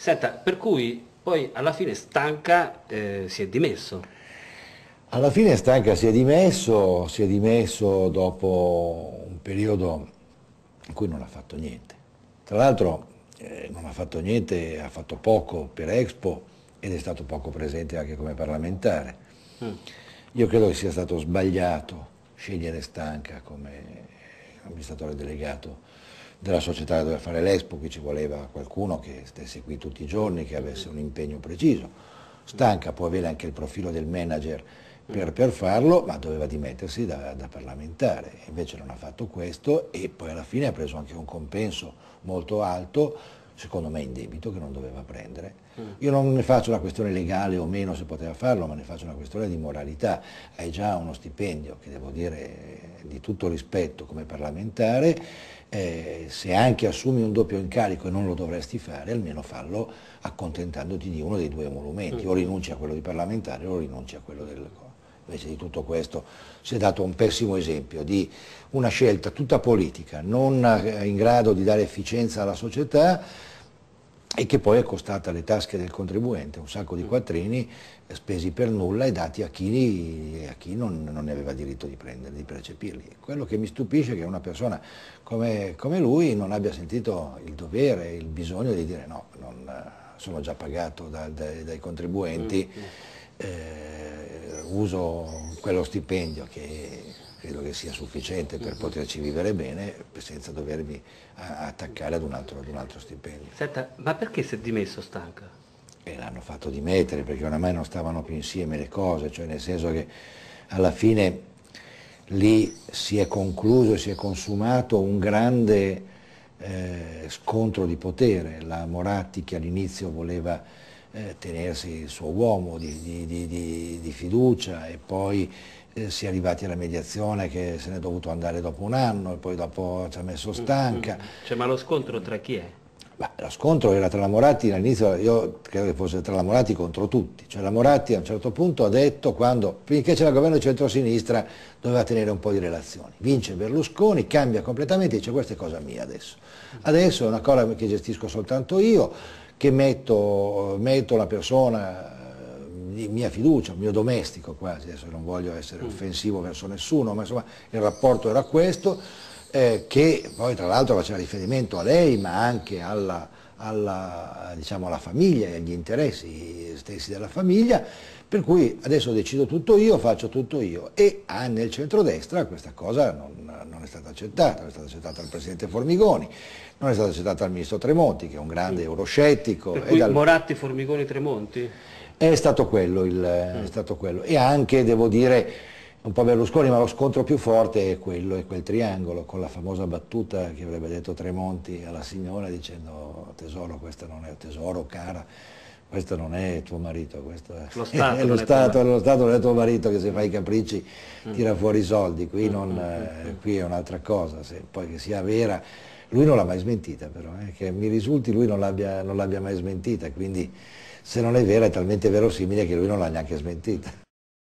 Senta, per cui poi alla fine Stanca eh, si è dimesso. Alla fine Stanca si è dimesso, si è dimesso dopo un periodo in cui non ha fatto niente. Tra l'altro eh, non ha fatto niente, ha fatto poco per Expo ed è stato poco presente anche come parlamentare. Mm. Io credo che sia stato sbagliato scegliere Stanca come amministratore delegato della società che doveva fare l'Expo, qui ci voleva qualcuno che stesse qui tutti i giorni, che avesse un impegno preciso. Stanca può avere anche il profilo del manager per, per farlo, ma doveva dimettersi da, da, parlamentare, invece non ha fatto questo e poi alla fine ha preso anche un compenso molto alto secondo me in debito che non doveva prendere. Mm. Io non ne faccio una questione legale o meno se poteva farlo, ma ne faccio una questione di moralità. Hai già uno stipendio che devo dire di tutto rispetto come parlamentare, eh, se anche assumi un doppio incarico e non lo dovresti fare, almeno fallo accontentandoti di uno dei due emolumenti, mm. o rinunci a quello di parlamentare o rinunci a quello del invece di tutto questo si è dato un pessimo esempio di una scelta tutta politica, non eh, in grado di dare efficienza alla società, e che poi è costata alle tasche del contribuente un sacco di mm. quattrini eh, spesi per nulla e dati a chi, a chi non, non, ne aveva diritto di prenderli, di percepirli. Quello che mi stupisce è che una persona come, come lui non abbia sentito il dovere, il bisogno di dire no, non, eh, sono già pagato da, da, dai contribuenti, mm, mm. eh, uso quello stipendio che credo che sia sufficiente per mm-hmm. poterci vivere bene senza dovermi attaccare ad un altro, ad un altro stipendio. Senta, ma perché si è dimesso stanca? E eh, l'hanno fatto dimettere perché oramai non stavano più insieme le cose, cioè nel senso che alla fine lì si è concluso e si è consumato un grande eh, scontro di potere. La Moratti che all'inizio voleva eh, tenersi il suo uomo di, di, di, di fiducia e poi eh, si è arrivati alla mediazione che se n'è dovuto andare dopo un anno e poi dopo ci ha messo mm, stanca. Mm, mm. Cioè, ma lo scontro tra chi è? Beh, lo scontro era tra la Moratti, all'inizio io credo che fosse tra la Moratti contro tutti, cioè la Moratti a un certo punto ha detto quando, finché c'era il governo di centrosinistra doveva tenere un po' di relazioni, vince Berlusconi, cambia completamente, e dice questa è cosa mia adesso, adesso è una cosa che gestisco soltanto io, che metto, metto la persona di eh, mia fiducia, il mio domestico quasi, adesso non voglio essere mm. offensivo verso nessuno, ma insomma il rapporto era questo, eh, che poi tra l'altro faceva riferimento a lei, ma anche alla, alla, diciamo, alla famiglia e agli interessi stessi della famiglia, per cui adesso decido tutto io, faccio tutto io. E ah, nel centrodestra questa cosa non, non, è stata accettata, non è stata accettata dal Presidente Formigoni, non è stata accettata dal Ministro Tremonti, che è un grande mm. euroscettico. Per cui dal... Moratti, Formigoni, Tremonti? È stato quello, il, mm. è stato quello. E anche, devo dire un po' Berlusconi, ma lo scontro più forte è quello, è quel triangolo, con la famosa battuta che avrebbe detto Tremonti alla signora dicendo tesoro, questa non è tesoro, cara, questo non è tuo marito, questo lo è, lo, Stato, lo Stato non è tuo marito che se fai i capricci mm. tira fuori i soldi, qui, mm, non, mm, eh, qui è un'altra cosa, se poi che sia vera, lui non l'ha mai smentita però, eh, che mi risulti lui non l'abbia, mai smentita, quindi se non è vera è talmente verosimile che lui non l'ha neanche smentita.